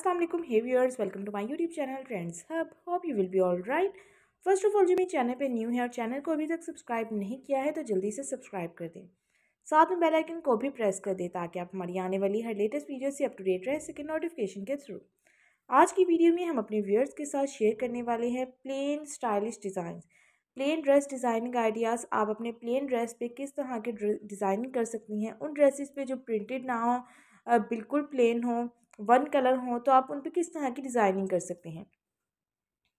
अस्सलाम वालेकुम hey viewers welcome to my YouTube channel Trends Hub hope you will be all right first of all जो मेरे channel पे new है और चैनल को अभी तक सब्सक्राइब नहीं किया है तो जल्दी से सब्सक्राइब कर दें साथ में बेल आइकन को भी प्रेस कर दें ताकि आप हमारी आने वाली हर लेटेस्ट वीडियो से अप टू डेट रह सकें नोटिफिकेशन के थ्रू आज की वीडियो में हम अपने व्यूअर्स के साथ शेयर करने वाले हैं plain stylish design plain dress designing ideas आप अपने प्लेन ड्रेस पर किस तरह के डिज़ाइनिंग कर सकती हैं उन ड्रेसेस पर जो प्रिंटेड ना हो बिल्कुल प्लेन हो वन कलर हो तो आप उन पर किस तरह की डिज़ाइनिंग कर सकते हैं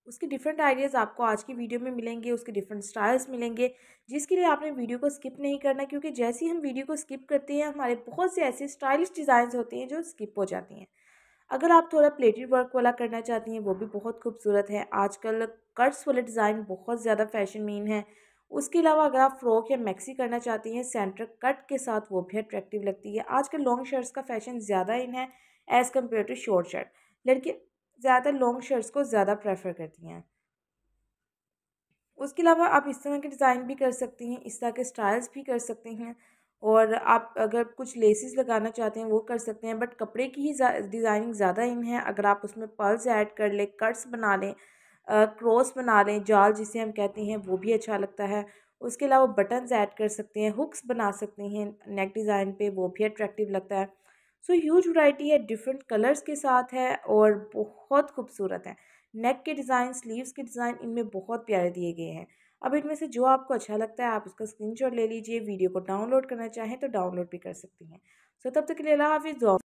उसके डिफरेंट आइडियाज़ आपको आज की वीडियो में मिलेंगे उसके डिफरेंट स्टाइल्स मिलेंगे जिसके लिए आपने वीडियो को स्किप नहीं करना क्योंकि जैसे ही हम वीडियो को स्किप करते हैं हमारे बहुत से ऐसे स्टाइलिश डिज़ाइंस होते हैं जो स्किप हो जाती हैं अगर आप थोड़ा प्लेटेड वर्क वाला करना चाहती हैं वो भी बहुत खूबसूरत है आजकल कट्स वाले डिज़ाइन बहुत ज़्यादा फैशन मीन है उसके अलावा अगर आप फ्रॉक या मैक्सी करना चाहती हैं सेंटर कट के साथ वो भी अट्रैक्टिव लगती है आजकल लॉन्ग शर्ट्स का फैशन ज़्यादा इन है as compare to short shirt लड़के ज़्यादातर लॉन्ग शर्ट्स को ज़्यादा प्रेफर करती हैं उसके अलावा आप इस तरह के डिज़ाइन भी कर सकती हैं इस तरह के स्टाइल्स भी कर सकते हैं और आप अगर कुछ लेसिस लगाना चाहते हैं वो कर सकते हैं बट कपड़े की ही डिज़ाइनिंग ज़्यादा इन है अगर आप उसमें पर्ल्स ऐड कर लें कट्स बना लें क्रॉस बना लें जाल जिसे हम कहते हैं वो भी अच्छा लगता है उसके अलावा बटन्स ऐड कर सकते हैं हुक्स बना सकते हैं नेक डिज़ाइन पे वो भी अट्रैक्टिव लगता है सो ह्यूज वाइटी है डिफरेंट कलर्स के साथ है और बहुत खूबसूरत है नेक के डिज़ाइन स्लीव्स के डिज़ाइन इनमें बहुत प्यारे दिए गए हैं अब इनमें से जो आपको अच्छा लगता है आप उसका स्क्रीनशॉट ले लीजिए वीडियो को डाउनलोड करना चाहें तो डाउनलोड भी कर सकती हैं सो तब तक के लिए अल्लाह हाफिज़